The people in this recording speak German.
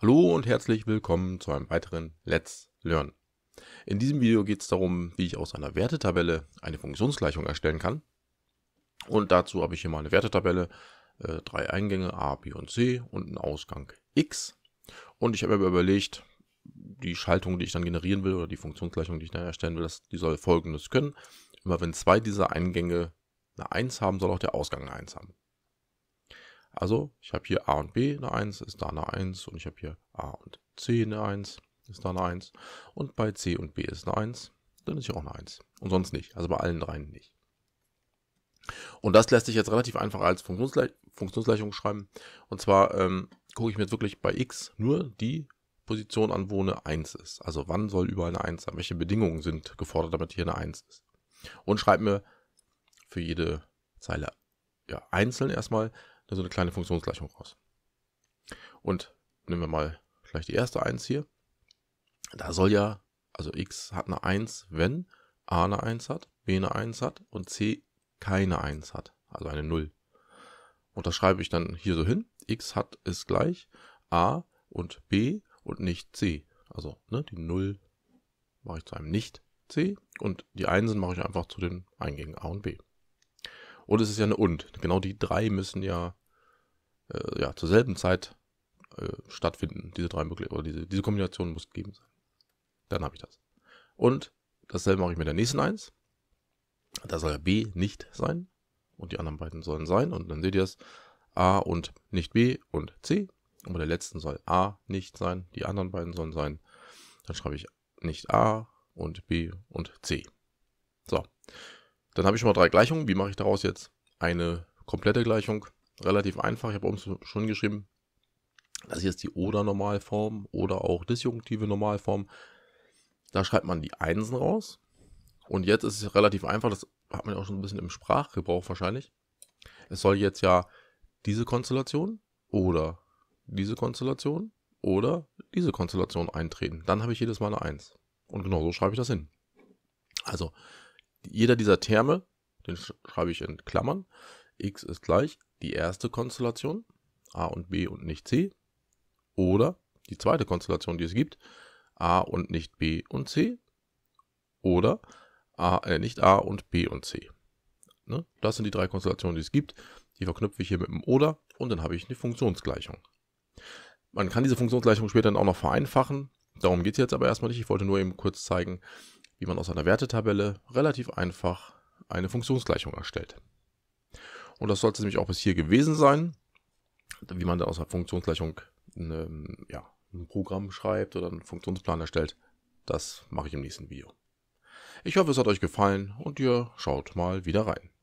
Hallo und herzlich willkommen zu einem weiteren Let's Learn. In diesem Video geht es darum, wie ich aus einer Wertetabelle eine Funktionsgleichung erstellen kann. Und dazu habe ich hier mal eine Wertetabelle, äh, drei Eingänge A, B und C und einen Ausgang X. Und ich habe mir überlegt, die Schaltung, die ich dann generieren will oder die Funktionsgleichung, die ich dann erstellen will, das, die soll folgendes können. Immer wenn zwei dieser Eingänge eine 1 haben, soll auch der Ausgang eine 1 haben. Also ich habe hier A und B eine 1, ist da eine 1 und ich habe hier A und C eine 1, ist da eine 1 und bei C und B ist eine 1, dann ist hier auch eine 1 und sonst nicht, also bei allen dreien nicht. Und das lässt sich jetzt relativ einfach als Funktionsgle Funktionsgleichung schreiben. Und zwar ähm, gucke ich mir jetzt wirklich bei x nur die Position an, wo eine 1 ist. Also wann soll überall eine 1 sein? Welche Bedingungen sind gefordert, damit hier eine 1 ist? Und schreibe mir für jede Zeile ja, einzeln erstmal da so eine kleine Funktionsgleichung raus. Und nehmen wir mal gleich die erste 1 hier. Da soll ja, also x hat eine 1, wenn a eine 1 hat, b eine 1 hat und c keine 1 hat, also eine 0. Und das schreibe ich dann hier so hin. x hat ist gleich a und b und nicht c. Also ne, die 0 mache ich zu einem nicht c und die 1 mache ich einfach zu den Eingängen a und b. Und es ist ja eine und. Genau die drei müssen ja äh, ja, zur selben Zeit äh, stattfinden. Diese drei Möglichkeiten, oder diese, diese Kombination muss gegeben sein. Dann habe ich das. Und dasselbe mache ich mit der nächsten 1. Da soll B nicht sein. Und die anderen beiden sollen sein. Und dann seht ihr es. A und nicht B und C. Und bei der letzten soll A nicht sein. Die anderen beiden sollen sein. Dann schreibe ich nicht A und B und C. So. Dann habe ich schon mal drei Gleichungen. Wie mache ich daraus jetzt eine komplette Gleichung? relativ einfach. Ich habe oben schon geschrieben, das hier ist die Oder-Normalform oder auch disjunktive Normalform. Da schreibt man die Einsen raus. Und jetzt ist es relativ einfach, das hat man ja auch schon ein bisschen im Sprachgebrauch wahrscheinlich. Es soll jetzt ja diese Konstellation oder diese Konstellation oder diese Konstellation eintreten. Dann habe ich jedes Mal eine 1. Und genau so schreibe ich das hin. Also jeder dieser Terme, den schreibe ich in Klammern. x ist gleich die erste Konstellation, A und B und nicht C, oder die zweite Konstellation, die es gibt, A und nicht B und C, oder A, äh, nicht A und B und C. Ne? Das sind die drei Konstellationen, die es gibt. Die verknüpfe ich hier mit dem Oder und dann habe ich eine Funktionsgleichung. Man kann diese Funktionsgleichung später dann auch noch vereinfachen. Darum geht es jetzt aber erstmal nicht. Ich wollte nur eben kurz zeigen, wie man aus einer Wertetabelle relativ einfach eine Funktionsgleichung erstellt. Und das sollte nämlich auch bis hier gewesen sein, wie man da aus einer Funktionsgleichung eine, ähm, ja, ein Programm schreibt oder einen Funktionsplan erstellt. Das mache ich im nächsten Video. Ich hoffe, es hat euch gefallen und ihr schaut mal wieder rein.